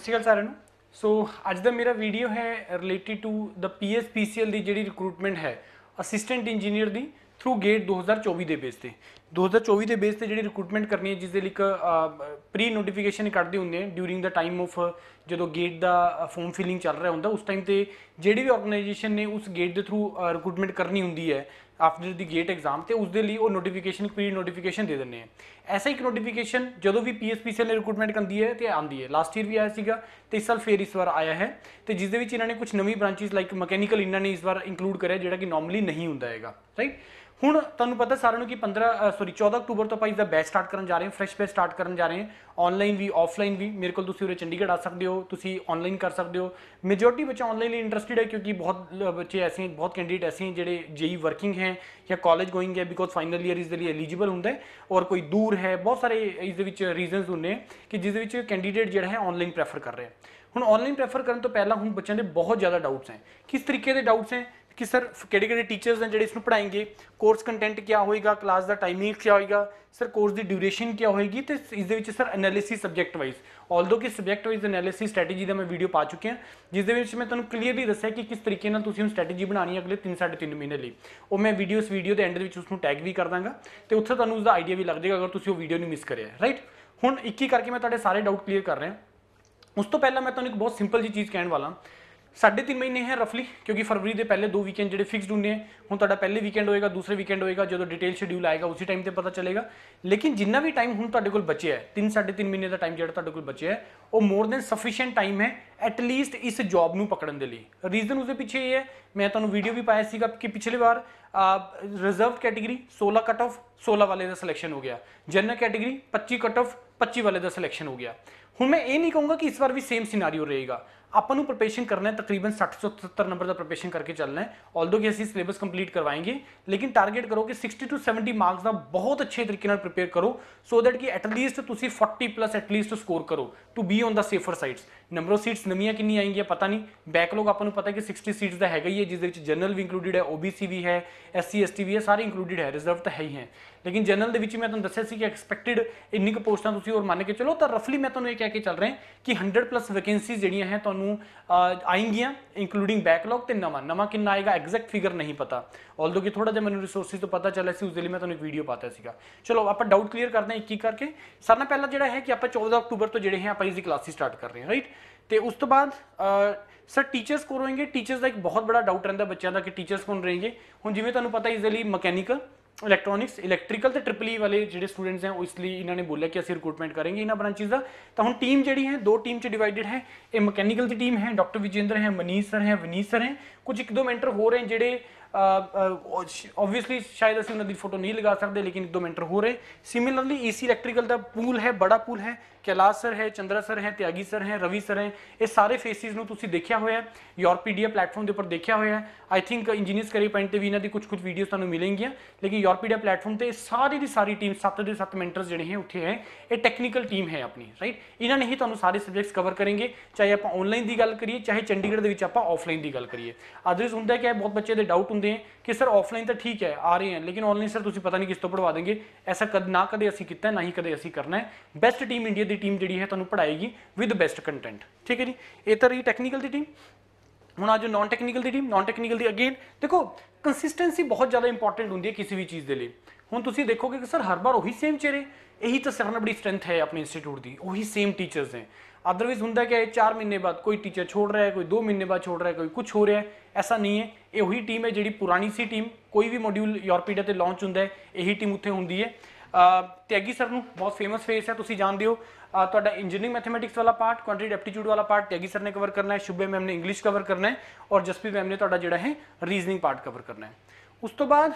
ਸਤਿ ਸ਼੍ਰੀ ਅਕਾਲ ਸਾਰਿਆਂ ਨੂੰ ਸੋ ਅੱਜ ਦਾ ਮੇਰਾ ਵੀਡੀਓ ਹੈ ਰਿਲੇਟਡ ਟੂ ਦ ਪੀਐਸਪੀਸੀਐਲ ਦੀ ਜਿਹੜੀ ਰਿਕਰੂਟਮੈਂਟ ਹੈ ਅਸਿਸਟੈਂਟ ਇੰਜੀਨੀਅਰ ਦੀ ਥਰੂ ਗੇਟ 2024 ਦੇ ਬੇਸ ਤੇ 2024 ਦੇ ਬੇਸ ਤੇ ਜਿਹੜੀ ਰਿਕਰੂਟਮੈਂਟ ਕਰਨੀ ਹੈ ਜਿਸ ਦੇ ਲਈ ਇੱਕ ਪ੍ਰੀ ਨੋਟੀਫਿਕੇਸ਼ਨ ਕੱਢਦੇ ਹੁੰਦੇ ਆ ਡਿਊਰਿੰਗ ਦਾ ਟਾਈਮ ਆਫ ਜਦੋਂ ਗੇਟ ਦਾ ਫਾਰਮ ਫਿਲਿੰਗ ਚੱਲ ਰਿਹਾ ਹੁੰਦਾ ਉਸ ਟਾਈਮ ਤੇ ਜਿਹੜੀ ਵੀ ਆਰਗੇਨਾਈਜੇਸ਼ਨ ਨੇ ਉਸ ਗੇਟ ਦੇ ਥਰੂ ਰਿਕਰੂਟਮੈਂਟ ਕਰਨੀ ਹੁੰਦੀ ਹੈ ਆਫਟਰ ਦੀ ਗੇਟ ਐਗਜ਼ਾਮ ਤੇ ਉਸ ਦੇ ਲਈ ਉਹ ਨੋਟੀਫਿਕੇਸ਼ਨ ਪੀਰੀਅਡ ਨੋਟੀਫਿਕੇਸ਼ਨ ਦੇ ਦਿੰਨੇ ਆ ਐਸਾ ਇੱਕ ਨੋਟੀਫਿਕੇਸ਼ਨ ਜਦੋਂ ਵੀ ਪੀਐਸਪੀਸੀਐਲ ਨੇ ਰਿਕਰੂਟਮੈਂਟ ਕਰਦੀ ਹੈ ਤੇ ਆਂਦੀ ਹੈ ਲਾਸਟ ਈਅਰ ਵੀ ਆਇਆ ਸੀਗਾ ਤੇ ਇਸ ਸਾਲ ਫੇਰ ਇਸ ਵਾਰ ਆਇਆ ਹੈ ਤੇ ਜਿਸ ਦੇ ਵਿੱਚ ਇਹਨਾਂ ਨੇ ਕੁਝ ਨਵੀਂ ਬ੍ਰਾਂਚਿਸ ਲਾਈਕ ਮਕੈਨੀਕਲ ਇਹਨਾਂ ਨੇ ਇਸ ਵਾਰ ਇਨਕਲੂਡ ਕਰਿਆ ਜਿਹੜਾ ਕਿ ਨਾਰਮਲੀ ਨਹੀਂ ਹੁੰਦਾ ਹੈਗਾ ਰਾਈਟ ਹੁਣ ਤੁਹਾਨੂੰ ਪਤਾ ਸਾਰਿਆਂ ਨੂੰ ਕਿ 15 ਸੌਰੀ 14 ਅਕਤੂਬਰ ਤੋਂ ਆਪਾਂ ਇਸ ਦਾ ਬੈਚ ਸਟਾਰਟ ਕਰਨ ਜਾ ਰਹੇ ਹਾਂ ਫਰੈਸ਼ ਬੈਚ ਸਟਾਰਟ ਕਰਨ ਜਾ ਰਹੇ ਹਾਂ ਆਨਲਾਈਨ ਵੀ ਆਫਲਾਈਨ ਵੀ ਮੇਰੇ ਕੋਲ ਤੁਸੀਂ ਉਰੇ ਚੰਡੀਗੜ੍ਹ ਆ ਸਕਦੇ ਹੋ ਤੁਸੀਂ ਆਨਲਾਈਨ ਕਰ ਸਕਦੇ ਹੋ ਮੈਜੋਰਟੀ ਬੱਚੇ ਆਨਲਾਈਨ ਲਈ ਇੰਟਰਸਟਿਡ ਹੈ ਕਿਉਂਕਿ ਬਹੁਤ ਬੱਚੇ ਐਸੇ ਬਹੁਤ ਕੈਂਡੀਡੇਟ ਐਸੇ ਹਨ ਜਿਹੜੇ ਜੇਈ ਵਰਕਿੰਗ e ਹੈ ਜਾਂ ਕਾਲਜ ਗੋਇੰਗ ਹੈ ਬਿਕੋਜ਼ ਫਾਈਨਲ ਇਅਰ ਇਸ ਦੇ ਲਈ ਐਲੀਜੀਬਲ ਹੁੰਦਾ ਹੈ ਔਰ ਕੋਈ ਦੂਰ ਹੈ ਬਹੁਤ ਸਾਰੇ ਇਸ ਦੇ ਵਿੱਚ ਰੀਜ਼ਨਸ ਹੁੰਦੇ ਕਿ ਜਿਸ ਦੇ ਵਿੱਚ ਕੈਂਡੀਡੇਟ ਜਿਹੜਾ ਹੈ ਆਨਲਾਈਨ ਪ੍ਰੈਫਰ ਕਰ ਰਿਹਾ ਹੈ ਹੁਣ ਆਨਲਾਈਨ ਪ੍ਰੈਫਰ ਕਰਨ ਤੋਂ ਪਹਿਲਾਂ ਹੁਣ ਬੱਚਿਆਂ ਦੇ ਬਹੁਤ ਜ਼ਿਆਦਾ ਡਾਊਟਸ ਹੈ ਕਿਸ ਤਰੀਕੇ ਦੇ ਡਾਊਟਸ ਹੈ ਕਿ ਸਰ ਕਿਹੜੇ ਕਿਹੜੇ ਟੀਚਰਸ ਨੇ ਜਿਹੜੇ ਇਸ ਨੂੰ ਪੜਾਏਗੇ ਕੋਰਸ ਕੰਟੈਂਟ ਕੀ ਹੋਏਗਾ ਕਲਾਸ ਦਾ ਟਾਈਮਿੰਗ ਕੀ ਹੋਏਗਾ ਸਰ ਕੋਰਸ ਦੀ ਡਿਊਰੇਸ਼ਨ ਕੀ ਹੋਏਗੀ ਤੇ ਇਸ ਦੇ ਵਿੱਚ sir analysis subject wise although ਕਿ ਸਬਜੈਕਟ ਵਾਈਜ਼ ਐਨਾਲਿਸਿਸ ਸਟ੍ਰੈਟੇਜੀ ਦਾ ਮੈਂ ਵੀਡੀਓ ਪਾ ਚੁੱਕਿਆ ਜਿਸ ਦੇ ਵਿੱਚ ਮੈਂ ਤੁਹਾਨੂੰ ਕਲੀਅਰਲੀ ਦੱਸਿਆ ਕਿ ਕਿਸ ਤਰੀਕੇ ਨਾਲ ਤੁਸੀਂ ਉਹ ਸਟ੍ਰੈਟੇਜੀ ਬਣਾਣੀ ਹੈ ਅਗਲੇ 3 3 ਮਹੀਨੇ ਲਈ ਉਹ ਮੈਂ ਵੀਡੀਓ ਇਸ ਵੀਡੀਓ ਦੇ ਐਂਡ ਦੇ ਵਿੱਚ ਉਸ ਨੂੰ ਟੈਗ ਵੀ ਕਰ ਦਾਂਗਾ ਤੇ ਉੱਥੇ ਤੁਹਾਨੂੰ ਉਸ ਦਾ ਆਈਡੀਆ ਵੀ ਲੱਗ ਜਾਏਗਾ ਅਗਰ ਤੁਸੀਂ ਉਹ ਵੀਡੀਓ ਨਹੀਂ ਮਿਸ ਕਰਿਆ ਰਾਈਟ ਹੁਣ ਇੱਕ ਹੀ ਕਰਕੇ ਮੈਂ ਤੁਹਾਡੇ ਸਾਰੇ ਡਾਊਟ ਕਲੀਅਰ ਕਰ ਰਿਹਾ ਉਸ ਤੋਂ ਪਹਿਲਾਂ ਮੈਂ ਤੁਹਾਨੂੰ ਇੱਕ ਬਹੁਤ ਸਿੰਪਲ ਜੀ ਚੀਜ਼ ਕਹਿਣ ਵਾਲਾ साढ़े तीन महीने हैं रफली क्योंकि फरवरी के पहले दो वीकेंड जो फिक्स होंगे हूँ तो पहले वीकेंड होएगा दूसरे वीकेंड होएगा जो डिटेल शड्यूल आएगा उसी टाइम पर पता चलेगा लेकिन जिन्ना भी टाइम हूँ तो बचे है तीन साढ़े तीन महीने का टाइम जो तो बचे है वो मोर दैन सफिशियंट टाइम है एटलीस्ट इस जॉब में पकड़न के लिए रीजन उसके पिछले ये है मैं तुम्हें वीडियो भी पाया सगा कि पिछले बार रिजर्व कैटेगरी सोलह कट ऑफ सोलह वाले का सिलेक्शन हो गया जनरल कैटेगरी पच्ची कट ऑफ पच्ची वाले का सिलेक्शन हो गया हूँ मैं ये नहीं कहूँगा कि इस बार भी सेम सिनारी रहेगा अपन प्रपेषण करना है तकरीबन सठ सौ सत्तर नंबर का प्रपेषण करके चलना है ऑल दो अभी सिलेबस कंप्लीट करवाएंगे लेकिन टारगेट करो कि सिक्सटी टू सैवनटी मार्क्स का बहुत अच्छे तरीके प्रिपेयर करो सो दैट कि एटलीस्ट तुम फोर्टी प्लस एटलीस्ट स्कोर करो to be on the safer sides number of seats नवी कि आएंगी पता नहीं बैकलॉग आपको पता है कि सिक्सटी सीट्स का है ही है जिस जनरल भी इंकलूडिड है ओ बी सी भी है एस सी भी है सारे इंक्लूडेड है रिजर्व तो है ही है ਲੇਕਿਨ ਜਨਰਲ ਦੇ ਵਿੱਚ ਮੈਂ ਤੁਹਾਨੂੰ ਦੱਸਿਆ ਸੀ ਕਿ ਐਕਸਪੈਕਟਿਡ ਇੰਨੀ ਕੁ ਪੋਸਟਾਂ ਤੁਸੀਂ ਹੋਰ ਮੰਨ ਕੇ ਚਲੋ ਤਾਂ ਰਫਲੀ ਮੈਂ ਤੁਹਾਨੂੰ ਇਹ ਕਹਿ ਕੇ ਚੱਲ ਰਿਹਾ ਕਿ 100 ਪਲੱਸ ਵੈਕੈਂਸੀਜ਼ ਜਿਹੜੀਆਂ ਹੈ ਤੁਹਾਨੂੰ ਆਏਗੀਆਂ ਇਨਕਲੂਡਿੰਗ ਬੈਕਲੌਗ ਤੇ ਨਵਾਂ ਨਵਾਂ ਕਿੰਨਾ ਆਏਗਾ ਐਗਜ਼ੈਕਟ ਫਿਗਰ ਨਹੀਂ ਪਤਾ ਆਲਦੋ ਕਿ ਥੋੜਾ ਜਿਹਾ ਮੈਨੂੰ ਰਿਸੋਰਸਿਸ ਤੋਂ ਪਤਾ ਚੱਲਿਆ ਸੀ ਉਸ ਦੇ ਲਈ ਮੈਂ ਤੁਹਾਨੂੰ ਇੱਕ ਵੀਡੀਓ ਪਾਤਾ ਸੀਗਾ ਚਲੋ ਆਪਾਂ ਡਾਊਟ ਕਲੀਅਰ ਕਰਦੇ ਹਾਂ ਇੱਕ ਇੱਕ ਕਰਕੇ ਸਭ ਨਾਲ ਪਹਿਲਾ ਜਿਹੜਾ ਹੈ ਕਿ ਆਪਾਂ 14 ਅਕਤੂਬਰ ਤੋਂ ਜਿਹੜੇ ਹੈ ਆਪਾਂ ਇਸ ਦੀ ਕਲਾਸਿਸ ਸਟਾਰਟ ਕਰ ਰਹੇ ਹਾਂ ਰਾਈਟ ਤੇ ਉਸ ਤੋਂ ਬਾਅਦ ਸਰ ਟੀਚਰਸ ਕੋ ਹੋਣਗੇ ਟੀਚਰਸ ਦਾ ਇੱਕ ਬਹੁਤ ਬੜਾ ਡਾਊਟ ਰਹਿੰਦਾ ਬੱਚਿਆਂ ਦਾ ਕਿ ਟੀਚਰਸ ਕੋਣ ਰਹਿਣਗੇ ਹੁਣ ਜਿਵੇਂ ਤੁਹਾਨੂੰ ਪਤਾ ਇਸ ਦੇ ਲਈ ਮਕੈਨਿਕਲ ਇਲੈਕਟ੍ਰੋਨਿਕਸ ਇਲੈਕਟ੍ਰੀਕਲ ਤੇ ਟ੍ਰਿਪਲ ਈ ਵਾਲੇ ਜਿਹੜੇ ਸਟੂਡੈਂਟਸ ਹੈ ਇਸ ਲਈ ਇਹਨਾਂ ਨੇ ਬੋਲਿਆ ਕਿ ਅਸੀਂ ਰਿਕਰੂਟਮੈਂਟ ਕਰਾਂਗੇ ਇਹਨਾਂ ਬ੍ਰਾਂਚਸ ਦਾ ਤਾਂ ਹੁਣ ਟੀਮ ਜਿਹੜੀ ਹੈ ਦੋ ਟੀਮ ਚ ਡਿਵਾਈਡਡ ਹੈ ਇਹ ਮਕੈਨੀਕਲ ਦੀ ਟੀਮ ਹੈ ਡਾਕਟਰ ਵਿਜੇਂਦਰ ਹੈ ਮਨੀਸ਼ ਸਰ ਹੈ ਵਿਨੀਤ ਸਰ ਹੈ ਕੁਝ ਇੱਕ ਦੋ ਮੈਂਟਰ ਹੋਰ ਹੈ ਜਿਹੜੇ ਆਬਵੀਅਸਲੀ ਸ਼ਾਇਦ ਅਸੀਂ ਉਹਨਾਂ ਦੀ ਫੋਟੋ ਨਹੀਂ ਲਗਾ ਸਕਦੇ ਲੇਕਿਨ ਇੱਕ ਦੋ ਮੈਂਟਰ ਹੋਰ ਹੈ ਸਿਮਿਲਰਲੀ ਏਸੀ ਇਲੈਕਟ੍ਰੀਕਲ ਦਾ ਪੂਲ ਹੈ ਬੜਾ ਪੂਲ ਹੈ ਕੈਲਾਸ਼ ਸਰ ਹੈ ਚੰਦਰਾ ਸਰ ਹੈ ਤਿਆਗੀ ਸਰ ਹੈ ਰਵੀ ਸਰ ਹੈ ਇਹ ਸਾਰੇ ਫੇਸਿਸ ਨੂੰ ਤੁਸੀਂ ਦੇਖਿਆ ਹੋਇਆ ਯੂਰਪੀਡੀਆ ਪਲੇਟਫਾਰਮ ਦੇ ਉੱਪਰ ਦੇਖਿਆ ਹੋਇਆ ਹੈ ਆਈ ਥਿੰਕ ਇੰਜੀਨੀਅਰਸ ਕਰੀ ਪੁਆਇੰਟ ਤੇ ਵੀ ਇਹਨਾਂ ਦੀ ਕੁਝ ਕੁਝ ਵੀਡੀਓਜ਼ ਤੁਹਾਨੂੰ ਮਿਲਣਗੀਆਂ ਲੇਕਿਨ ਯੂਰਪੀਡੀਆ ਪਲੇਟਫਾਰਮ ਤੇ ਸਾਰੀ ਦੀ ਸਾਰੀ ਟੀਮ 7 ਦੇ 7 ਮੈਂਟਰਸ ਜਿਹੜੇ ਹੈ ਉੱਥੇ ਹੈ ਇਹ ਟੈਕਨੀਕਲ ਟੀਮ ਹੈ ਆਪਣੀ ਰਾਈਟ ਇਹਨਾਂ ਨੇ ਹੀ ਤੁਹਾਨੂੰ ਸਾਰੇ ਸਬਜੈਕਟਸ ਕਵਰ ਕਰਨਗੇ ਚਾਹੇ ਆਪਾਂ ਆਨਲਾਈਨ ਦੀ ਗੱਲ ਕਰੀਏ ਚਾਹੇ ਚੰਡੀਗੜ੍ਹ ਦੇ ਵਿੱਚ ਆਪਾਂ ਆਫਲਾਈਨ ਦੀ ਗੱਲ ਕਰੀਏ ਆਦਰਸ ਹੁੰਦਾ ਕਿ ਬਹੁਤ ਬੱਚੇ ਦੇ ਡਾਊਟ ਹੁੰਦੇ ਹੈ ਕਿ ਸਰ ਆਫਲਾਈਨ ਤਾਂ ਠੀਕ ਹੈ ਆ ਰਹੇ ਹਨ ਲੇਕਿਨ ਆਨਲਾਈਨ ਸਰ ਤੁਸੀਂ ਪਤਾ ਨਹੀਂ ਕਿਸ ਤੋਂ ਪੜਵਾ ਦੇਂਗੇ ਐਸਾ ਕਦ ਨਾ ਕਦੇ ਅਸੀਂ ਕੀਤਾ ਨਾ ਹੀ ਕਦੇ ਅਸੀਂ ਕਰਨਾ ਹੈ ਬੈਸਟ ਟੀਮ ਇੰਡੀਆ ਦੀ ਟੀਮ ਜਿਹੜੀ ਹੈ ਤੁਹਾਨੂੰ ਪੜਾਏਗੀ ਵਿਦ ਬੈਸਟ ਕੰਟੈਂਟ ਠੀਕ ਹੈ ਜੀ ਇਹ ਤਾਂ ਰਹੀ ਟੈਕਨੀਕਲ ਦੀ ਟੀਮ ਹੁਣ ਜੋ ਨਾਨ ਟੈਕਨੀਕਲ ਦੀ ਟੀਮ ਨਾਨ ਟੈਕਨੀਕਲ ਦੀ ਅਗੇਨ ਦੇਖੋ ਕੰਸਿਸਟੈਂਸੀ ਬਹੁਤ ਜ਼ਿਆਦਾ ਇੰਪੋਰਟੈਂਟ ਹੁੰਦੀ ਹੈ ਕਿਸੇ ਵੀ ਚੀਜ਼ ਦੇ ਲਈ ਹੁਣ ਤੁਸੀਂ ਦੇਖੋਗੇ ਕਿ ਸਰ ਹਰ ਵਾਰ ਉਹੀ ਸੇਮ ਚਿਹਰੇ ਇਹੀ ਤਾਂ ਸਰ ਬੜੀ ਸਟਰੈਂਥ ਹੈ ਆਪਣੇ ਇੰਸਟੀਚਿਊਟ ਦੀ ਉਹੀ ਸੇਮ ਟੀਚਰਸ ਨੇ ਅਦਰਵਾਈਜ਼ ਹੁੰਦਾ ਕਿ ਇਹ 4 ਮਹੀਨੇ ਬਾਅਦ ਕੋਈ ਟੀਚਰ ਛੋੜ ਰਿਹਾ ਹੈ ਕੋਈ 2 ਮਹੀਨੇ ਬਾਅਦ ਛੋੜ ਰਿਹਾ ਹੈ ਕੋਈ ਕੁਝ ਹੋ ਰਿਹਾ ਹੈ ਐਸਾ ਨਹੀਂ ਹੈ ਇਹ ਉਹੀ ਟੀਮ ਹੈ ਜਿਹੜੀ ਪੁਰਾਣੀ ਸੀ ਟੀਮ ਕੋਈ ਵੀ ਮੋਡਿਊਲ ਯੂਰਪੀਡਾ ਤੇ ਲਾਂਚ ਹੁੰਦਾ ਹੈ ਇਹੀ ਟੀਮ ਉੱਥੇ ਹੁੰਦੀ ਹੈ ਟੈਗੀ ਸਰ ਨੂੰ ਬਹੁਤ ਫੇਮਸ ਫੇਸ ਹੈ ਤੁਸੀਂ ਜਾਣਦੇ ਹੋ ਤੁਹਾਡਾ ਇੰਜੀਨੀਅਰਿੰਗ ਮੈਥਮੈਟਿਕਸ ਵਾਲਾ ਪਾਰਟ ਕੁਆਂਟੀਟੀ ਐਪਟੀਟਿਊਡ ਵਾਲਾ ਪਾਰਟ ਤੇਗੀ ਸਰ ਨੇ ਕਵਰ ਕਰਨਾ ਹੈ ਸ਼ੁਭੇ ਮੈਮ ਨੇ ਇੰਗਲਿਸ਼ ਕਵਰ ਕਰਨਾ ਹੈ ਔਰ ਜਸਪੀ ਮੈਮ ਨੇ ਤੁਹਾਡਾ ਜਿਹੜਾ ਹੈ ਰੀਜ਼ਨਿੰਗ ਪਾਰਟ ਕਵਰ ਕਰਨਾ ਹੈ ਉਸ ਤੋਂ ਬਾਅਦ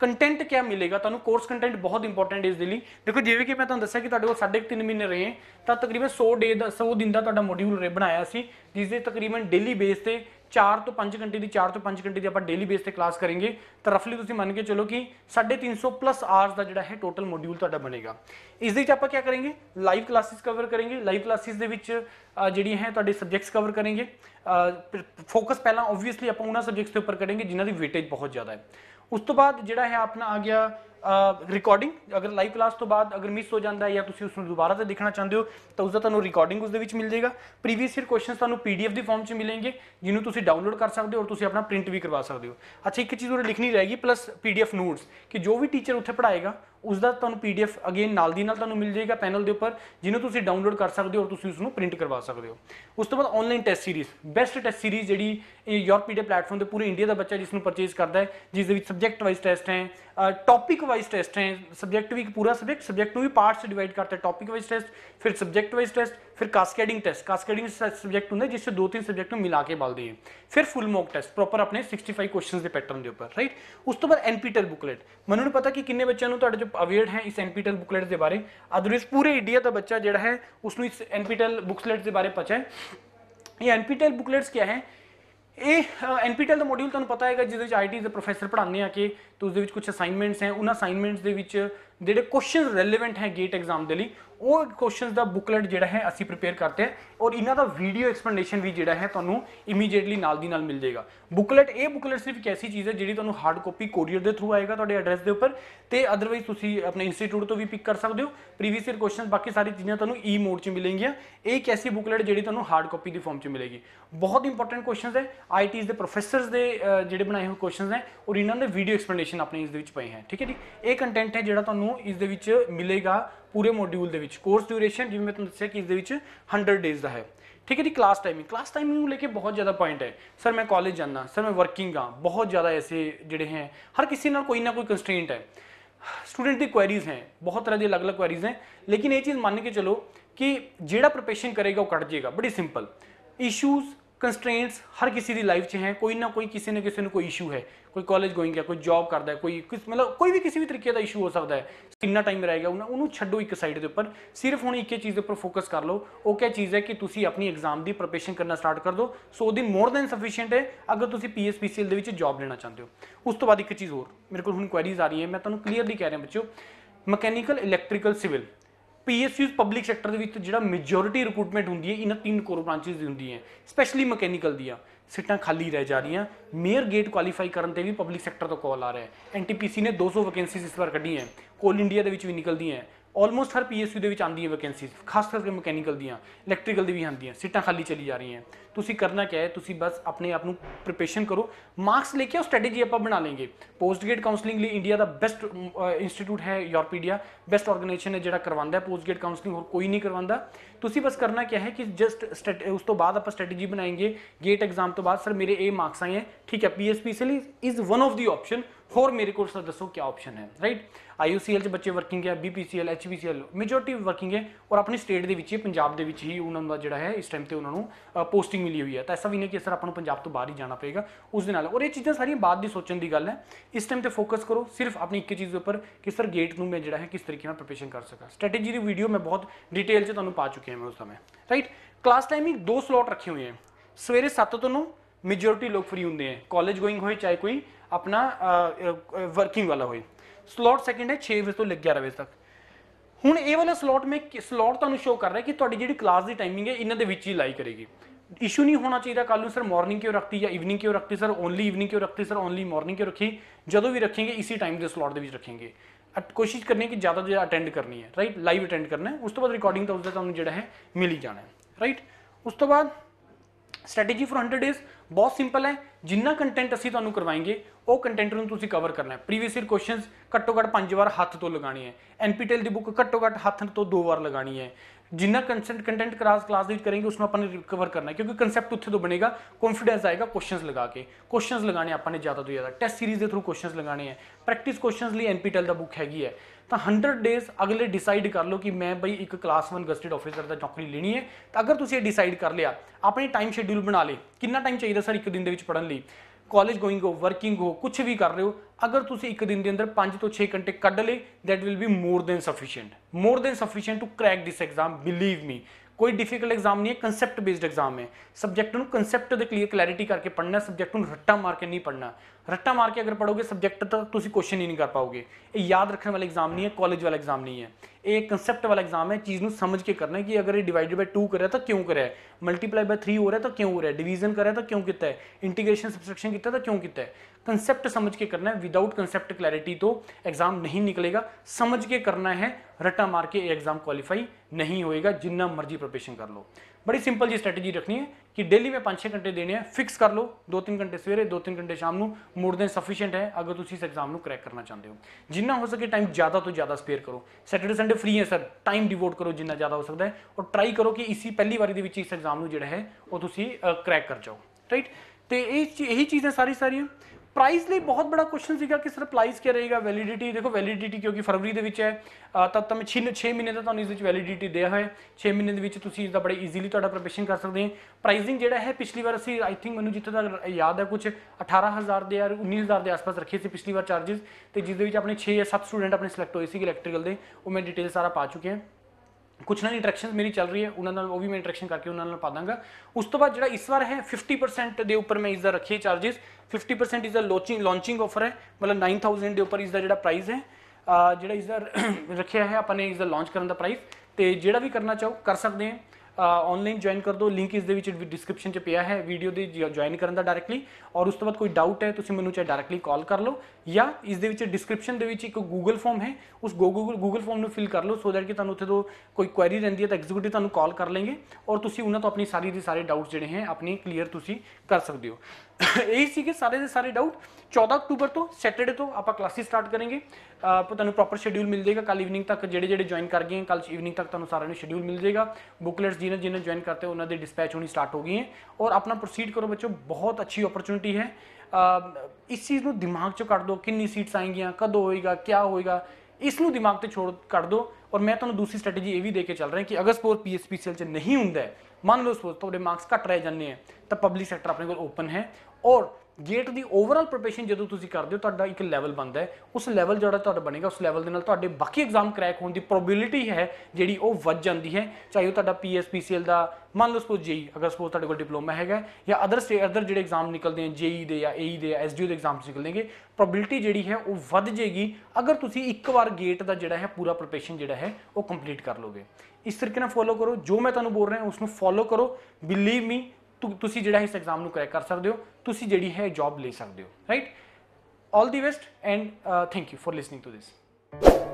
ਕੰਟੈਂਟ ਕਿਆ ਮਿਲੇਗਾ ਤੁਹਾਨੂੰ ਕੋਰਸ ਕੰਟੈਂਟ ਬਹੁਤ ਇੰਪੋਰਟੈਂਟ ਇਸ ਦੇ ਲਈ ਦੇਖੋ ਜਿਵੇਂ ਕਿ ਮੈਂ ਤੁਹਾਨੂੰ ਦੱਸਿਆ ਕਿ ਤੁਹਾਡੇ ਕੋਲ ਸਾਢੇ 3 ਮਹੀਨੇ ਰਹੇ ਤਾਂ ਤਕਰੀਬਨ 100 ਡੇ ਦਾ 100 ਦਿਨ ਦਾ ਤੁਹਾਡਾ ਮੋਡਿਊਲ ਬਣਾਇਆ ਸੀ ਜਿਸ ਦੇ ਤਕਰੀਬਨ ਡੇਲੀ ਬੇਸ ਤੇ 4 ਤੋਂ 5 ਘੰਟੇ ਦੀ 4 ਤੋਂ 5 ਘੰਟੇ ਦੀ ਆਪਾਂ ਡੇਲੀ ਬੇਸ ਤੇ ਕਲਾਸ ਕਰਾਂਗੇ ਤਾਂ ਰਫਲੀ ਤੁਸੀਂ ਮੰਨ ਕੇ ਚਲੋ ਕਿ 350 ਪਲੱਸ ਆਰਸ ਦਾ ਜਿਹੜਾ ਹੈ ਟੋਟਲ ਮੋਡਿਊਲ ਤੁਹਾਡਾ ਬਣੇਗਾ ਇਸ ਦੇ ਵਿੱਚ ਆਪਾਂ ਕੀ ਕਰਾਂਗੇ ਲਾਈਵ ਕਲਾਸਿਸ ਕਵਰ ਕਰਾਂਗੇ ਲਾਈਵ ਕਲਾਸਿਸ ਦੇ ਵਿੱਚ ਜਿਹੜੀਆਂ ਹੈ ਤੁਹਾਡੇ ਸਬਜੈਕਟਸ ਕਵਰ ਕਰਾਂਗੇ ਫੋਕਸ ਪਹਿਲਾਂ ਆਬਵੀਅਸਲੀ ਆਪਾਂ ਉਹਨਾਂ ਸਬਜੈਕਟਸ ਦੇ ਉੱਪਰ ਕਰਾਂਗੇ ਜਿਨ੍ਹਾਂ ਦੀ ਵੇਟੇਜ ਬਹੁਤ ਜ਼ਿਆਦਾ ਹੈ ਉਸ ਤੋਂ ਬਾਅਦ ਜਿਹੜਾ ਹੈ ਆਪਣਾ ਆ ਗਿਆ ਰਿਕਾਰਡਿੰਗ ਅਗਰ ਲਾਈਵ ਕਲਾਸ ਤੋਂ ਬਾਅਦ ਅਗਰ ਮਿਸ ਹੋ ਜਾਂਦਾ ਹੈ ਜਾਂ ਤੁਸੀਂ ਉਸ ਨੂੰ ਦੁਬਾਰਾ ਤੋਂ ਦੇਖਣਾ ਚਾਹੁੰਦੇ ਹੋ ਤਾਂ ਉਸ ਦਾ ਤੁਹਾਨੂੰ ਰਿਕਾਰਡਿੰਗ ਉਸ ਦੇ ਵਿੱਚ ਮਿਲ ਜਾਏਗਾ ਪ੍ਰੀਵੀਅਸ ਈਅਰ ਕੁਐਸਚਨਸ ਤੁਹਾਨੂੰ ਪੀਡੀਐਫ ਦੀ ਫਾਰਮ 'ਚ ਮਿਲਣਗੇ ਜਿਹਨੂੰ ਤੁਸੀਂ ਡਾਊਨਲੋਡ ਕਰ ਸਕਦੇ ਹੋ ਔਰ ਤੁਸੀਂ ਆਪਣਾ ਪ੍ਰਿੰਟ ਵੀ ਕਰਵਾ ਸਕਦੇ ਹੋ ਅੱਛਾ ਇੱਕ ਚੀਜ਼ ਉਹ ਲਿਖਣੀ ਰਹੇਗੀ ਪਲੱਸ ਪੀਡੀਐਫ ਨੋਟਸ ਕਿ ਜੋ ਵੀ ਟੀਚਰ ਉੱਥੇ ਪੜਾਏਗਾ ਉਸ ਦਾ ਤੁਹਾਨੂੰ ਪੀਡੀਐਫ ਅਗੇਨ ਨਾਲ ਦੀ ਨਾਲ ਤੁਹਾਨੂੰ ਮਿਲ ਜਾਏਗਾ ਪੈਨਲ ਦੇ ਉੱਪਰ ਜਿਹਨੂੰ ਤੁਸੀਂ ਡਾਊਨਲੋਡ ਕਰ ਸਕਦੇ ਹੋ ਔਰ ਤੁਸੀਂ ਉਸ ਨੂੰ ਪ੍ਰਿੰਟ ਕਰਵਾ ਸਕਦੇ ਹੋ ਉਸ ਤੋਂ ਬਾਅਦ online test series best test series ਜਿਹੜੀ ਇਹ ਪੀਡੀਐਫ ਪਲੇਟਫਾਰਮ ਤੇ ਪੂਰੇ ਇੰਡੀਆ ਦਾ ਬੱਚਾ ਜਿਸ ਨੂੰ ਪਰਚੇਸ ਕਰਦਾ ਹੈ ਜਿਸ ਦੇ ਵਿੱਚ ਸਬਜੈਕਟ ਵਾਈਜ਼ ਟੈਸਟ ਹੈ ਟੌਪਿਕ ਵਾਈਜ਼ ਟੈਸਟ ਹੈ ਸਬਜੈਕਟ ਵੀ ਪੂਰਾ ਸਬਜੈਕਟ ਸਬਜੈਕਟ ਨੂੰ ਵੀ ਪਾਰਟਸ ਡਿਵਾਈਡ ਕਰਤਾ ਟੌਪਿਕ ਵਾਈਜ਼ ਟੈਸਟ ਫਿਰ ਸਬਜੈਕਟ ਵਾਈਜ਼ ਟੈਸਟ फिर कास्केडिंग टेस्ट कास्केडिंग सब्जेक्ट होंगे जिससे दो तीन सब्जेक्ट में मिला के बल दिए फिर फुल मॉक टेस्ट ਪ੍ਰੋਪਰ ਆਪਣੇ 65 ਕੁਐਸਚਨਸ ਦੇ ਪੈਟਰਨ ਦੇ ਉੱਪਰ ਰਾਈਟ ਉਸ ਤੋਂ ਬਾਅਦ ਐਨਪੀਟਲ ਬੁਕਲੇਟ ਮੈਨੂੰ ਨਹੀਂ ਪਤਾ ਕਿ ਕਿੰਨੇ ਬੱਚਿਆਂ ਨੂੰ ਤੁਹਾਡੇ ਜੋ ਅਵੇਅਰ ਹੈ ਇਸ ਐਨਪੀਟਲ ਬੁਕਲੇਟ ਦੇ ਬਾਰੇ ਅਦਰਵਾਈਜ਼ ਪੂਰੇ ਇੰਡੀਆ ਦਾ ਬੱਚਾ ਜਿਹੜਾ ਹੈ ਉਸ ਨੂੰ ਇਸ ਐਨਪੀਟਲ ਬੁਕਲੇਟ ਦੇ ਬਾਰੇ ਪਤਾ ਹੈ ਇਹ ਐਨਪੀਟਲ ਬੁਕਲੇਟਸ ਕੀ ਹੈ ਇਹ ਐਨਪੀਟਲ ਦਾ ਮੋਡਿਊਲ ਤੁਹਾਨੂੰ ਪਤਾ ਹੈਗਾ ਜਿਹਦੇ ਵਿੱਚ ਆਈਟੀ ਦੇ ਪ੍ਰੋਫੈਸਰ ਪੜ੍ਹਾਉਂਦੇ ਆ ਕਿ ਤੇ ਉਸ ਦੇ ਵਿੱਚ ਕੁਝ ਅਸਾਈਨਮੈਂਟਸ ਹੈ ਉਹਨਾਂ ਅਸਾਈਨਮੈਂਟਸ ਦੇ ਵਿੱਚ ਜਿਹੜੇ ਕੁਐਸਚਨ ਰੈਲੇਵੈਂਟ ਹੈ ਗੇਟ ਐਗਜ਼ਾਮ ਦੇ ਲਈ ਉਹ ਕੁਐਸਚਨਸ ਦਾ ਬੁਕਲੇਟ ਜਿਹੜਾ ਹੈ ਅਸੀਂ ਪ੍ਰਿਪੇਅਰ ਕਰਤੇ ਹੈ ਔਰ ਇਹਨਾਂ ਦਾ ਵੀਡੀਓ ਐਕਸਪਲੇਨੇਸ਼ਨ ਵੀ ਜਿਹੜਾ ਹੈ ਤੁਹਾਨੂੰ ਇਮੀਡੀਏਟਲੀ ਨਾਲ ਦੀ ਨਾਲ ਮਿਲ ਜਾਏਗਾ ਬੁਕਲੇਟ ਇਹ ਬੁਕਲੇਟ ਸਿਰਫ ਇੱਕ ਐਸੀ ਚੀਜ਼ ਹੈ ਜਿਹੜੀ ਤੁਹਾਨੂੰ ਹਾਰਡ ਕਾਪੀ ਕੋਰੀਅਰ ਦੇ ਥਰੂ ਆਏਗਾ ਤੁਹਾਡੇ ਐਡਰੈਸ ਦੇ ਉੱਪਰ ਤੇ ਅਦਰਵਾਈਜ਼ ਤੁਸੀਂ ਆਪਣੇ ਇੰਸਟੀਚਿਊਟ ਤੋਂ ਵੀ ਪਿਕ ਕਰ ਸਕਦੇ ਹੋ ਪ੍ਰੀਵੀਅਸ ਈਅਰ ਕੁਐਸਚਨਸ ਬਾਕੀ ਸਾਰੀ ਚੀਜ਼ਾਂ ਤੁਹਾਨੂੰ ਈ e ਮੋਡ 'ਚ ਮਿਲਣਗੀਆਂ ਇਹ ਇੱਕ ਐਸੀ ਬੁਕਲੇਟ ਜਿਹੜੀ ਤੁਹਾਨੂੰ ਹਾਰਡ ਕਾਪੀ ਦੀ ਫਾਰਮ 'ਚ ਮਿਲੇਗੀ ਬਹੁਤ ਇੰਪੋਰਟੈਂਟ ਕੁਐਸਚਨਸ ਹੈ ਆਈਟੀਜ਼ ਦੇ ਪ੍ਰੋਫੈਸਰਸ ਦੇ ਜਿਹੜੇ ਬਣਾਏ ਹੋਏ ਕੁਐਸਚਨਸ ਹੈ ਔਰ ਇਹਨਾਂ ਦੇ ਵੀਡੀਓ ਐਕਸਪਲੇਨੇਸ਼ਨ ਆਪਣੇ ਇਸ ਦੇ ਵਿੱਚ ਪਏ ਹੈ ਠੀਕ ਹੈ ਜੀ ਇਹ ਕੰਟੈਂਟ ਹੈ ਜਿਹੜਾ ਤੁਹਾਨੂੰ ਇਸ ਦੇ ਵਿੱਚ ਮਿਲੇਗਾ ਪੂਰੇ ਮੋਡਿਊਲ ਦੇ ਵਿੱਚ ਕੋਰਸ ਡਿਊਰੇਸ਼ਨ ਜਿਵੇਂ ਮੈਂ ਤੁਹਾਨੂੰ ਦੱਸਿਆ ਕਿ ਇਸ ਦੇ ਵਿੱਚ 100 ਡੇਜ਼ ਦਾ ਹੈ ਠੀਕ ਹੈ ਜੀ ਕਲਾਸ ਟਾਈਮਿੰਗ ਕਲਾਸ ਟਾਈਮਿੰਗ ਨੂੰ ਲੈ ਕੇ ਬਹੁਤ ਜ਼ਿਆਦਾ ਪੁਆਇੰਟ ਹੈ ਸਰ ਮੈਂ ਕਾਲਜ ਜਾਂਦਾ ਸਰ ਮੈਂ ਵਰਕਿੰਗ ਆ ਬਹੁਤ ਜ਼ਿਆਦਾ ਐਸੇ ਜਿਹੜੇ ਹੈ ਹਰ ਕਿਸੇ ਨਾਲ ਕੋਈ ਨਾ ਕੋਈ ਕੰਸਟ੍ਰੇਂਟ ਹੈ ਸਟੂਡੈਂਟ ਦੀ ਕੁਐਰੀਜ਼ ਹੈ ਬਹੁਤ ਤਰ੍ਹਾਂ ਦੀ ਅਲੱਗ-ਅਲੱਗ ਕੁਐਰੀਜ਼ ਹੈ ਲੇਕਿਨ ਇਹ ਚੀਜ਼ ਮੰਨ ਕੇ ਚੱਲੋ ਕਿ ਜਿਹੜਾ ਪ੍ਰੋਪੇਸ਼ਨ ਕਰੇਗਾ ਉਹ ਕੱਟ ਜਾਏਗਾ ਬੜੀ ਸਿੰਪਲ ਇਸ਼ੂਜ਼ ਕੰਸਟ੍ਰੇਂਟਸ ਹਰ ਕਿਸੇ ਦੀ ਲਾਈਫ 'ਚ ਹੈ ਕੋਈ ਨਾ ਕੋਈ ਕਿਸੇ ਨਾ ਕਿਸੇ ਨੂੰ ਕੋਈ ਇਸ਼ੂ ਹੈ ਕੋਈ ਕਾਲਜ ਗੋਇੰਗ ਹੈ ਕੋਈ ਜੌਬ ਕਰਦਾ ਹੈ ਕੋਈ ਕਿਸ ਮਤਲਬ ਕੋਈ ਵੀ ਕਿਸੇ ਵੀ ਤਰੀਕੇ ਦਾ ਇਸ਼ੂ ਹੋ ਸਕਦਾ ਹੈ ਕਿੰਨਾ ਟਾਈਮ ਗਿਆ ਉਹਨਾਂ ਉਹਨੂੰ ਛੱਡੋ ਇੱਕ ਸਾਈਡ ਦੇ ਉੱਪਰ ਸਿਰਫ ਹੁਣ ਇੱਕੇ ਚੀਜ਼ ਦੇ ਉੱਪਰ ਫੋਕਸ ਕਰ ਲਓ ਉਹ ਕਿਹ ਚੀਜ਼ ਹੈ ਕਿ ਤੁਸੀਂ ਆਪਣੀ ਐਗਜ਼ਾਮ ਦੀ ਪ੍ਰੀਪੇਸ਼ਨ ਕਰਨਾ ਸਟਾਰਟ ਕਰ ਦਿਓ ਸੋ ਉਹਦੀ ਮੋਰ ਦੈਨ ਸਫੀਸ਼ੀਐਂਟ ਹੈ ਅਗਰ ਤੁਸੀਂ ਪੀਐਸਪੀਸੀਐਲ ਦੇ ਵਿੱਚ ਜੌਬ ਲੈਣਾ ਚਾਹੁੰਦੇ ਹੋ ਉਸ ਤੋਂ ਬਾਅਦ ਇੱਕ ਚੀਜ਼ ਹੋਰ ਮੇਰੇ ਕੋਲ ਹੁਣ ਕੁਐਰੀਜ਼ ਆ ਰਹੀ ਹੈ ਮੈਂ ਤੁਹਾਨੂੰ ਕਲੀਅਰਲੀ ਕਹਿ ਰਿਹਾ ਬੱਚਿਓ mechanical electrical civil PSU public sector ਦੇ ਵਿੱਚ ਜਿਹੜਾ ਮੈਜੋਰਿਟੀ ਰਿਕਰੂਟਮੈਂਟ ਹੁੰਦੀ ਹੈ ਇਹਨਾਂ ਤਿੰਨ ਕੋਰ ਬ੍ਰਾਂਚਸ ਦੀ ਹੁੰਦੀ ਹੈ ਸਪੈਸ਼ਲੀ ਮਕੈਨੀਕਲ ਦੀਆਂ ਸਿੱਟਾਂ ਖਾਲੀ ਰਹਿ ਜਾ ਰਹੀਆਂ ਮੇਅਰ ਗੇਟ ਕੁਆਲੀਫਾਈ ਕਰਨ ਤੇ ਵੀ ਪਬਲਿਕ ਸੈਕਟਰ ਤੋਂ ਕਾਲ ਆ ਰਿਹਾ ਹੈ ਐਨਟੀਪੀਸੀ ਨੇ 200 ਵੈਕੈਂਸੀਜ਼ ਇਸ ਵਾਰ ਕੱਢੀਆਂ ਕੋਲ ਇੰਡੀਆ ਦੇ ਵਿੱਚ ਵੀ ਨਿਕਲਦੀਆਂ ਆਲਮੋਸਟ ਹਰ ਪੀਐਸਯੂ ਦੇ ਵਿੱਚ ਆਉਂਦੀਆਂ ਵੈਕੈਂਸੀਜ਼ ਖਾਸ ਕਰਕੇ ਮਕੈਨੀਕਲ ਦੀਆਂ ਇਲੈਕਟ੍ਰੀਕਲ ਦੀ ਵੀ ਆਉਂਦੀਆਂ ਸੀਟਾਂ ਖਾਲੀ ਚਲੀ ਜਾ ਰਹੀਆਂ ਤੁਸੀਂ ਕਰਨਾ ਕੀ ਹੈ ਤੁਸੀਂ ਬਸ ਆਪਣੇ ਆਪ ਨੂੰ ਪ੍ਰੀਪੇਸ਼ਨ ਕਰੋ ਮਾਰਕਸ ਲੈ ਕੇ ਉਹ ਸਟ੍ਰੈਟੇਜੀ ਆਪਾਂ ਬਣਾ ਲਵਾਂਗੇ ਪੋਸਟ ਗ੍ਰੇਡ ਕਾਉਂਸਲਿੰਗ ਲਈ ਇੰਡੀਆ ਦਾ ਬੈਸਟ ਇੰਸਟੀਟਿਊਟ ਹੈ ਯੂਰਪੀਡੀਆ ਬੈਸਟ ਆਰਗੇਨਾਈਜੇਸ਼ਨ ਹੈ ਜਿਹੜਾ ਕਰਵਾਉਂਦਾ ਹੈ ਪੋਸਟ ਗ੍ਰੇਡ ਕਾਉਂਸਲਿੰਗ ਹੋਰ ਕੋਈ ਨਹੀਂ ਕਰਵਾਉਂਦਾ ਤੁਸੀਂ ਬਸ ਕਰਨਾ ਕੀ ਹੈ ਕਿ ਜਸਟ ਉਸ ਤੋਂ ਬਾਅਦ ਆਪਾਂ ਸਟ੍ਰੈਟੇਜੀ ਬਣਾएंगे ਗੇਟ ਐਗਜ਼ਾਮ ਤੋਂ ਬਾਅਦ ਸਰ ਮੇਰੇ ਇਹ ਮਾਰਕਸ ਆਏ ਹੈ ਠੀਕ ਹੈ ਪੀਐਸਪੀ ਸੇ ਲਈ is one of the option ਹੋਰ ਮੇਰੇ ਕੋਲ ਸਰ ਦੱਸੋ ਕੀ ਆਪਸ਼ਨ ਹੈ ਰਾਈਟ ਆਈਯੂਸੀਐਲ ਚ ਬੱਚੇ ਵਰਕਿੰਗ ਹੈ ਬੀਪੀਸੀਐਲ ਐਚਬੀਸੀਐਲ ਮੈਜੋਰਟੀ ਵਰਕਿੰਗ ਹੈ ਔਰ ਆਪਣੀ ਸਟੇਟ ਦੇ ਵਿੱਚ ਹੀ ਪੰਜਾਬ ਦੇ ਵਿੱਚ ਹੀ ਉਹਨਾਂ ਦਾ ਜਿਹੜਾ ਹੈ ਇਸ ਟਾਈਮ ਤੇ ਉਹਨਾਂ ਨੂੰ ਪੋਸਟਿੰਗ ਮਿਲੀ ਹੋਈ ਹੈ ਤਾਂ ਐਸਾ ਵੀ ਨਹੀਂ ਕਿ ਸਰ ਆਪਾਂ ਨੂੰ ਪੰਜਾਬ ਤੋਂ ਬਾਹਰ ਹੀ ਜਾਣਾ ਪਏਗਾ ਉਸ ਦੇ ਨਾਲ ਔਰ ਇਹ ਚੀਜ਼ਾਂ ਸਾਰੀਆਂ ਬਾਅਦ ਦੀ ਸੋਚਣ ਦੀ ਗੱਲ ਹੈ ਇਸ ਟਾਈਮ ਤੇ ਫੋਕਸ ਕਰੋ ਸਿਰਫ ਆਪਣੀ ਇੱਕ ਚੀਜ਼ ਉੱਪਰ ਕਿ ਸਰ ਗੇਟ ਨੂੰ ਮੈਂ ਜਿਹੜਾ ਹੈ ਕਿਸ ਤਰੀਕੇ ਨਾਲ ਪ੍ਰੀਪੇਸ਼ਨ ਕਰ ਸਕਾਂ ਸਟ੍ਰੈਟੇਜੀ ਦੀ ਵੀਡੀਓ ਮੈਂ ਬਹੁਤ ਡਿਟੇਲ ਚ ਤੁਹਾਨੂੰ ਪਾ ਚੁੱਕਿਆ ਮੈਂ ਉਸ ਸਮੇਂ ਰਾਈਟ ਕਲਾਸ ਟਾਈਮਿੰਗ ਦੋ ਸਲੋਟ ਰੱਖੇ ਹੋਏ ਹਨ ਸਵੇਰੇ 7 ਤੋਂ ਮੈਜੋਰਟੀ ਲੋਕ ਫ੍ਰੀ ਹੁੰਦੇ ਆ ਕਾਲਜ ਗੋਇੰਗ ਹੋਏ ਚਾਹੇ ਕੋਈ ਆਪਣਾ ਵਰਕਿੰਗ ਵਾਲਾ ਹੋਏ ਸਲੋਟ ਸੈਕਿੰਡ ਹੈ 6 ਵਜੇ ਤੋਂ ਲੈ 11 ਵਜੇ ਤੱਕ ਹੁਣ ਇਹ ਵਾਲਾ ਸਲੋਟ ਮੈਂ ਸਲੋਟ ਤੁਹਾਨੂੰ ਸ਼ੋ ਕਰ ਰਿਹਾ ਕਿ ਤੁਹਾਡੀ ਜਿਹੜੀ ਕਲਾਸ ਦੀ ਟਾਈਮਿੰਗ ਹੈ ਇਹਨਾਂ ਦੇ ਵਿੱਚ ਹੀ ਲਾਈ ਕਰੇਗੀ ਇਸ਼ੂ ਨਹੀਂ ਹੋਣਾ ਚਾਹੀਦਾ ਕੱਲ ਨੂੰ ਸਰ ਮਾਰਨਿੰਗ ਕਿਉਂ ਰੱਖਤੀ ਜਾਂ ਇਵਨਿੰਗ ਕਿਉਂ ਰੱਖਤੀ ਸਰ ਓਨਲੀ ਇਵਨਿੰਗ ਕਿਉਂ ਰੱਖਤੀ ਸਰ ਓਨਲੀ ਮਾਰਨਿੰਗ मॉर्निंग ਰੱਖੀ ਜਦੋਂ ਵੀ ਰੱਖੇਗੇ ਇਸੇ ਟਾਈਮ ਦੇ ਸਲੋਟ ਦੇ ਵਿੱਚ ਰੱਖੇਗੇ ਕੋਸ਼ਿਸ਼ ਕਰਨੀ ਕਿ ਜ਼ਿਆਦਾ ਜ਼ਿਆਦਾ ਅਟੈਂਡ ਕਰਨੀ ਹੈ ਰਾਈਟ ਲਾਈਵ ਅਟੈਂਡ ਕਰਨਾ ਹੈ ਉਸ ਤੋਂ ਬਾਅਦ ਰਿਕਾਰਡਿੰਗ ਤਾਂ ਦਾ ਤੁਹਾਨੂੰ ਜਿਹੜਾ ਹੈ ਮਿਲ ਹੀ ਜਾਣਾ ਹੈ ਰਾਈਟ ਉਸ ਤੋਂ ਬਾਅਦ ਸਟ੍ਰੈਟੇਜੀ ਫॉर 100 ਡੇਜ਼ ਬਹੁਤ ਸਿੰਪਲ ਹੈ ਜਿੰਨਾ ਕੰਟੈਂਟ ਅਸੀਂ ਤੁਹਾਨੂੰ ਕਰਵਾਏਂਗੇ ਉਹ ਕੰਟੈਂਟ ਨੂੰ ਤੁਸੀਂ ਕਵਰ ਕਰਨਾ ਹੈ ਪ੍ਰੀਵੀਅਸ ਈਅਰ ਕੁਐਸਚਨਸ ਘੱਟੋ ਘੱਟ 5 ਵਾਰ ਹੱਥ ਤੋਂ ਲਗਾਣੀ ਹੈ ਐਨਪੀਟੀਐਲ ਦੀ ਬੁੱਕ ਘੱਟੋ ਘੱਟ ਹੱਥ ਤੋਂ 2 ਵਾਰ ਲਗਾਣੀ ਹੈ ਜਿੰਨਾ ਕੰਸੈਂਟ ਕੰਟੈਂਟ ਕਲਾਸ ਕਲਾਸ ਦੇ ਵਿੱਚ ਕਰਾਂਗੇ ਉਸ ਨੂੰ ਆਪਾਂ ਨੇ ਰਿਕਵਰ ਕਰਨਾ ਹੈ ਕਿਉਂਕਿ ਕਨਸੈਪਟ ਉੱਥੇ ਤੋਂ ਬਣੇਗਾ ਕੌਨਫੀਡੈਂਸ ਆਏਗਾ ਕੁਐਸਚਨਸ ਲਗਾ ਕੇ ਕੁਐਸਚਨਸ ਲਗਾਣੇ ਆਪਾਂ ਨੇ ਜ਼ਿਆਦਾ ਤੋਂ ਜ਼ਿਆਦਾ ਟੈਸਟ ਸੀਰੀਜ਼ ਦੇ ਥਰੂ ਕੁਐਸਚਨਸ ਲਗਾਣੇ ਹੈ ਪ੍ਰੈਕਟਿਸ ਕੁਐਸਚਨਸ ਲਈ ਐਨਪੀਟੀਐਲ ਦਾ ਬੁੱਕ ਹੈਗੀ ਹੈ ਤਾਂ 100 ਡੇਜ਼ ਅਗਲੇ ਡਿਸਾਈਡ ਕਰ ਲਓ ਕਿ ਮੈਂ ਬਈ ਇੱਕ ਕਲਾਸ 1 ਗਸਟਡ ਆਫੀਸਰ ਦਾ ਨੌਕਰੀ ਲੈਣੀ ਹੈ ਤਾਂ ਅਗਰ ਤੁਸੀਂ ਇਹ ਡਿਸਾਈਡ ਕਰ ਲਿਆ ਆਪਣੇ ਟਾਈਮ ਸ਼ੈਡਿਊਲ ਬਣਾ ਲੇ ਕਿੰਨਾ ਟਾਈਮ ਚਾਹੀਦਾ ਚਾਹੀਦਾ ਸਰ ਇੱਕ ਦਿਨ ਦੇ ਵਿੱਚ ਪੜਨ ਲਈ ਕਾਲਜ ਗੋਇੰਗ ਹੋ ਵਰਕਿੰਗ ਹੋ ਕੁਝ ਵੀ ਕਰ ਰਹੇ ਹੋ ਅਗਰ ਤੁਸੀਂ ਇੱਕ ਦਿਨ ਦੇ ਅੰਦਰ 5 ਤੋਂ 6 ਘੰਟੇ ਕੱਢ ਲਏ that will be more than sufficient more than sufficient to crack this exam believe me ਕੋਈ ਡਿਫਿਕਲਟ ਐਗਜ਼ਾਮ ਨਹੀਂ ਹੈ ਕਨਸੈਪਟ ਬੇਸਡ ਐਗਜ਼ਾਮ ਹੈ ਸਬਜੈਕਟ ਨੂੰ ਕਨਸੈਪਟ ਦੇ ਕਲੀਅਰ ਕਲੈਰਿਟੀ ਕਰਕੇ ਪੜਨਾ ਸਬਜੈਕਟ ਨੂੰ ਰੱਟਾ ਮਾਰ ਕੇ ਨਹੀਂ ਪੜਨਾ रट्टा मार के अगर पढ़ोगे सब्जैक्ट तक तो तुम क्वेश्चन ही नहीं कर पाओगे ये याद रखने वाला एग्जाम नहीं है कॉलेज वाला एग्जाम नहीं है एक कंसैप्ट वाला एग्जाम है चीज़ में समझ के करना है कि अगर ये डिवाइडेड बाय टू करे तो क्यों करे मल्टीप्लाई बाय थ्री हो रहा है तो क्यों हो रहा है डिवीजन करे तो क्यों कितना है इंटीग्रेशन सब्सट्रक्शन कितना तो क्यों कितना है कंसेप्ट समझ के करना है विदाउट कंसेप्ट क्लैरिटी तो एग्जाम नहीं निकलेगा समझ के करना है रट्टा मार के एग्जाम क्वालिफाई नहीं होएगा जितना मर्जी प्रिपरेशन कर लो ਬੜੀ ਸਿੰਪਲ ਜੀ स्ट्रेटेजी ਰੱਖਣੀ ਹੈ ਕਿ ਡੇਲੀ ਮੈਂ 5-6 ਘੰਟੇ ਦੇਣੇ ਆ ਫਿਕਸ ਕਰ ਲਓ 2-3 ਘੰਟੇ ਸਵੇਰੇ 2-3 ਘੰਟੇ ਸ਼ਾਮ ਨੂੰ ਮੋਰ ਦੈਨ ਸਫੀਸ਼ੀਐਂਟ ਹੈ ਅਗਰ ਤੁਸੀਂ ਇਸ ਐਗਜ਼ਾਮ ਨੂੰ ਕਰੈਕ ਕਰਨਾ ਚਾਹੁੰਦੇ ਹੋ ਜਿੰਨਾ ਹੋ ਸਕੇ ਟਾਈਮ ਜ਼ਿਆਦਾ ਤੋਂ ਜ਼ਿਆਦਾ ਸਪੇਅਰ ਕਰੋ ਸੈਟਰਡੇ ਸੰਡੇ ਫ੍ਰੀ ਹੈ ਸਰ ਟਾਈਮ ਡਿਵੋਟ ਕਰੋ ਜਿੰਨਾ ਜ਼ਿਆਦਾ ਹੋ ਸਕਦਾ ਹੈ ਔਰ ਟਰਾਈ ਕਰੋ ਕਿ ਇਸੀ ਪਹਿਲੀ ਵਾਰੀ ਦੇ ਵਿੱਚ ਇਸ ਐਗਜ਼ਾਮ ਨੂੰ ਜਿਹੜਾ ਹੈ ਉਹ ਤੁਸੀਂ ਕਰੈਕ ਕਰ ਜਾਓ ਰਾਈਟ ਤੇ ਇਹ ਇਹੀ ਚੀਜ਼ਾਂ ਸਾਰੀ ਸਾਰੀਆਂ ਪ੍ਰਾਈਸ ਲਈ ਬਹੁਤ ਬੜਾ ਕੁਐਸਚਨ ਸੀਗਾ ਕਿ ਸਰ ਪ੍ਰਾਈਸ ਕੀ ਰਹੇਗਾ ਵੈਲਿਡਿਟੀ ਦੇਖੋ ਵੈਲਿਡਿਟੀ ਕਿਉਂਕਿ ਫਰਵਰੀ ਦੇ ਵਿੱਚ ਹੈ ਤਾਂ ਤਾਂ ਮੈਂ 6 ਮਹੀਨੇ ਦਾ ਤੁਹਾਨੂੰ ਇਸ ਵਿੱਚ ਵੈਲਿਡਿਟੀ ਦਿਆ ਹੋਇਆ 6 ਮਹੀਨੇ ਦੇ ਵਿੱਚ ਤੁਸੀਂ ਇਸ ਦਾ ਬੜੇ ਈਜ਼ੀਲੀ ਤੁਹਾਡਾ ਪ੍ਰੋਪੇਸ਼ਨ ਕਰ ਸਕਦੇ ਹੋ ਪ੍ਰਾਈਸਿੰਗ ਜਿਹੜਾ ਹੈ ਪਿਛਲੀ ਵਾਰ ਅਸੀਂ ਆਈ ਥਿੰਕ ਮੈਨੂੰ ਜਿੱਥੇ ਤੱਕ ਯਾਦ ਹੈ ਕੁਝ 18000 ਦੇ ਯਾਰ 19000 ਦੇ ਆਸ-ਪਾਸ ਰੱਖੇ ਸੀ ਪਿਛਲੀ ਵਾਰ ਚਾਰजेस ਤੇ ਜਿਸ ਦੇ ਵਿੱਚ ਆਪਣੇ 6 ਜਾਂ 7 ਸਟੂਡੈਂਟ ਆਪਣੇ ਸਿਲੈਕਟ ਹੋਏ ਸੀ ਇਲੈਕਟ੍ਰੀਕਲ ਦੇ ਉਹ ਮੈਂ ਡਿਟੇਲ ਸਾਰਾ ਪਾ ਚੁੱਕੇ ਹਾਂ ਕੁਝ ਨਾ ਇੰਟਰੈਕਸ਼ਨਸ ਮੇਰੀ ਚੱਲ ਰਹੀ ਹੈ ਉਹਨਾਂ ਨਾਲ ਉਹ ਵੀ ਮੈਂ ਇੰਟਰੈਕਸ਼ਨ ਕਰਕੇ ਉਹਨਾਂ ਨਾਲ ਪਾ ਦਾਂਗਾ ਉਸ ਤੋਂ ਬਾਅਦ ਜਿਹੜਾ ਇਸ ਵਾਰ ਹੈ 50% ਦੇ ਉੱਪਰ ਮੈਂ ਇਸ ਦਾ ਰੱਖੇ ਚਾਰजेस 50% ਇਸ ਦਾ ਲਾਂਚਿੰਗ ਲਾਂਚਿੰਗ ਆਫਰ ਹੈ ਮਤਲਬ 9000 ਦੇ ਉੱਪਰ ਇਸ ਦਾ ਜਿਹੜਾ ਪ੍ਰਾਈਸ ਹੈ ਜਿਹੜਾ ਇਸ ਦਾ ਰੱਖਿਆ ਹੈ ਆਪਾਂ ਨੇ ਇਸ ਦਾ ਲਾਂਚ ਕਰਨ ਦਾ ਪ੍ਰਾਈਸ ਤੇ ਜਿਹੜਾ ਵੀ ਕਰਨਾ ਚਾਹੋ ਕਰ ਸਕਦੇ ਆ ਆਨਲਾਈਨ ਜੁਆਇਨ ਕਰ ਦੋ ਲਿੰਕ ਇਸ ਦੇ ਵਿੱਚ ਡਿਸਕ੍ਰਿਪਸ਼ਨ 'ਚ ਪਿਆ ਹੈ ਵੀਡੀਓ ਦੇ ਜੁਆਇਨ ਕਰਨ ਦਾ ਡਾਇਰੈਕਟਲੀ ਔਰ ਉਸ ਤੋਂ ਬਾਅਦ ਕੋਈ ਡਾਊਟ ਹੈ ਤੁਸੀਂ ਮੈਨੂੰ ਚਾਹੇ ਡਾਇਰੈਕਟਲੀ ਕਾਲ ਕਰ ਲਓ ਜਾਂ ਇਸ ਦੇ ਵਿੱਚ ਡਿਸਕ੍ਰਿਪਸ਼ਨ ਦੇ ਵਿੱਚ ਇੱਕ ਗੂਗਲ ਫਾਰਮ ਹੈ ਉਸ ਗੂਗਲ ਗੂਗਲ ਫਾਰਮ ਨੂੰ ਫਿਲ ਕਰ ਲਓ ਸੋ ਦੈਟ ਕਿ ਤੁਹਾਨੂੰ ਉੱਥੇ ਤੋਂ ਕੋਈ ਕੁਐਰੀ ਰਹਿੰਦੀ ਹੈ ਤਾਂ ਐਗਜ਼ੀਕਿਊਟਿਵ ਤੁਹਾਨੂੰ ਕਾਲ ਕਰ ਲੈਣਗੇ ਔਰ ਤੁਸੀਂ ਉਹਨਾਂ ਤੋਂ ਆਪਣੀ ਸਾਰੀ ਦੀ ਸਾਰੇ ਡਾਊਟਸ ਜਿਹੜੇ ਹੈ ਆਪਣੀ ਕਲੀਅਰ ਤੁਸੀਂ ਕਰ ਸਕਦੇ ਹੋ ਇਹੀ ਕਿ ਸਾਰੇ ਦੇ ਸਾਰੇ ਡਾਊਟ 14 ਅਕਤੂਬਰ ਤੋਂ ਸੈਟਰਡੇ ਤੋਂ ਆਪਾਂ ਕਲਾਸਿਸ ਸਟਾਰਟ ਕਰਾਂਗੇ ਤੁਹਾਨੂੰ ਪ੍ਰੋਪਰ ਸ਼ਡਿਊਲ ਮਿਲ ਜਾਏਗਾ ਕੱਲ ਈਵਨਿੰਗ ਤੱਕ ਜਿਹੜੇ ਜਿਹੜੇ ਜੁਆਇਨ ਕਰ ਗਏ ਕੱਲ ਈਵਨਿੰਗ ਤੱਕ ਤੁਹਾਨੂੰ ਸਾਰਿਆਂ ਨੂੰ ਸ਼ਡਿਊਲ ਮਿਲ ਜਾਏਗਾ ਬੁਕਲੈਟਸ ਜਿਨ੍ਹਾਂ ਜਿਨ੍ਹਾਂ ਜੁਆਇਨ ਕਰਤੇ ਉਹਨਾਂ ਦੇ डिस्पैच होनी स्टार्ट हो गई हैं और अपना प्रोसीड करो बच्चों बहुत अच्छी अपॉर्चुनिटी है आ, इस चीज़ को दिमाग चो कर दो किन्नी सीट्स आएंगी कदों होएगा क्या होएगा ਇਸ ਨੂੰ ਦਿਮਾਗ ਤੇ ਛੋੜ ਕੱਢ ਦਿਓ ਔਰ ਮੈਂ ਤੁਹਾਨੂੰ ਦੂਸਰੀ ਸਟ੍ਰੈਟੇਜੀ ਇਹ ਵੀ ਦੇ ਕੇ ਚੱਲ ਰਿਹਾ ਕਿ ਅਗਰ ਸਪੋਰ ਪੀਐਸਪੀਸੀਐਲ ਚ ਨਹੀਂ ਹੁੰਦਾ ਮੰਨ ਲਓ ਸਪੋਰ ਤੁਹਾਡੇ ਮਾਰਕਸ ਘਟ ਰਹੇ ਜਾਂਦੇ ਆ ਤਾਂ ਪਬਲਿਕ ਸੈਕਟਰ ਆਪਣੇ ਕੋਲ ਓਪਨ ਹੈ ਔਰ ਗੇਟ ਦੀ ਓਵਰਆਲ ਪ੍ਰੈਪਰੇਸ਼ਨ ਜਦੋਂ ਤੁਸੀਂ ਕਰਦੇ ਹੋ ਤੁਹਾਡਾ ਇੱਕ ਲੈਵਲ ਬਣਦਾ ਹੈ ਉਸ ਲੈਵਲ ਜਿਹੜਾ ਤੁਹਾਡਾ ਬਣੇਗਾ ਉਸ ਲੈਵਲ ਦੇ ਨਾਲ ਤੁਹਾਡੇ ਬਾਕੀ ਐਗਜ਼ਾਮ ਕ੍ਰੈਕ ਹੋਣ ਦੀ ਪ੍ਰੋਬੈਬਿਲਿਟੀ ਹੈ ਜਿਹੜੀ ਉਹ ਵੱਧ ਜਾਂਦੀ ਹੈ ਚਾਹੇ ਉਹ ਤੁਹਾਡਾ ਪੀਐਸਪੀਸੀਐਲ ਦਾ ਮੰਨ ਲਓ ਸਪੋਜ਼ ਜੇਈ e, ਅਗਰ ਸਪੋਜ਼ ਤੁਹਾਡੇ ਕੋਲ ਡਿਪਲੋਮਾ ਹੈਗਾ ਜਾਂ ਅਦਰ ਸਟੇ ਅਦਰ ਜਿਹੜੇ ਐਗਜ਼ਾਮ ਨਿਕਲਦੇ ਆ ਜੇਈ e ਦੇ ਜਾਂ ਏਈ e ਦੇ ਐਸਡੀਓ ਦੇ ਐਗਜ਼ਾਮਸ ਨਿਕਲਣਗੇ ਪ੍ਰੋਬੈਬਿਲਿਟੀ ਜਿਹੜੀ ਹੈ ਉਹ ਵੱਧ ਜਾਏਗੀ ਅਗਰ ਤੁਸੀਂ ਇੱਕ ਵਾਰ ਗੇਟ ਦਾ ਜਿਹੜਾ ਹੈ ਪੂਰਾ ਪ੍ਰੈਪਰੇਸ਼ਨ ਜਿਹੜਾ ਹੈ ਉਹ ਕੰਪਲੀਟ ਕਰ ਲੋਗੇ ਇਸ ਤਰੀਕੇ ਨਾਲ ਫੋਲੋ ਕਰੋ ਜੋ ਮੈਂ ਤੁਹਾਨੂੰ ਬੋਲ ਰਿਹਾ ਉਸ ਨੂੰ ਫੋਲੋ ਕਰੋ ਬਿਲੀਵ ਮੀ ਤੁਸੀਂ ਜਿਹੜਾ ਇਸ ਐਗਜ਼ਾਮ ਨੂੰ ਕਰੈਕ ਕਰ ਸਕਦੇ ਹੋ ਤੁਸੀਂ ਜਿਹੜੀ ਹੈ ਜੌਬ ਲੈ ਸਕਦੇ ਹੋ right all the best and thank you for listening to this